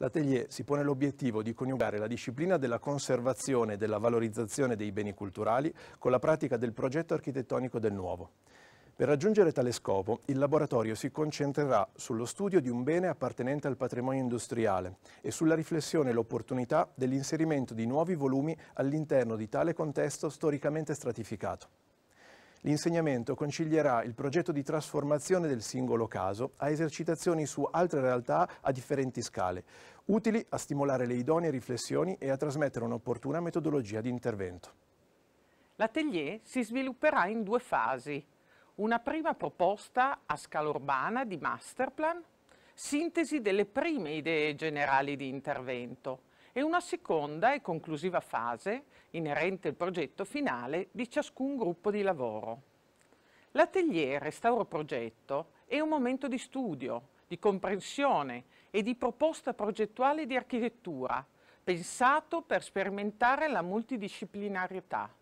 l'atelier si pone l'obiettivo di coniugare la disciplina della conservazione e della valorizzazione dei beni culturali con la pratica del progetto architettonico del nuovo. Per raggiungere tale scopo, il laboratorio si concentrerà sullo studio di un bene appartenente al patrimonio industriale e sulla riflessione e l'opportunità dell'inserimento di nuovi volumi all'interno di tale contesto storicamente stratificato l'insegnamento concilierà il progetto di trasformazione del singolo caso a esercitazioni su altre realtà a differenti scale, utili a stimolare le idonee riflessioni e a trasmettere un'opportuna metodologia di intervento. L'atelier si svilupperà in due fasi. Una prima proposta a scala urbana di masterplan, sintesi delle prime idee generali di intervento e una seconda e conclusiva fase, inerente al progetto finale di ciascun gruppo di lavoro. L'atelier Restauro Progetto è un momento di studio, di comprensione e di proposta progettuale di architettura, pensato per sperimentare la multidisciplinarietà.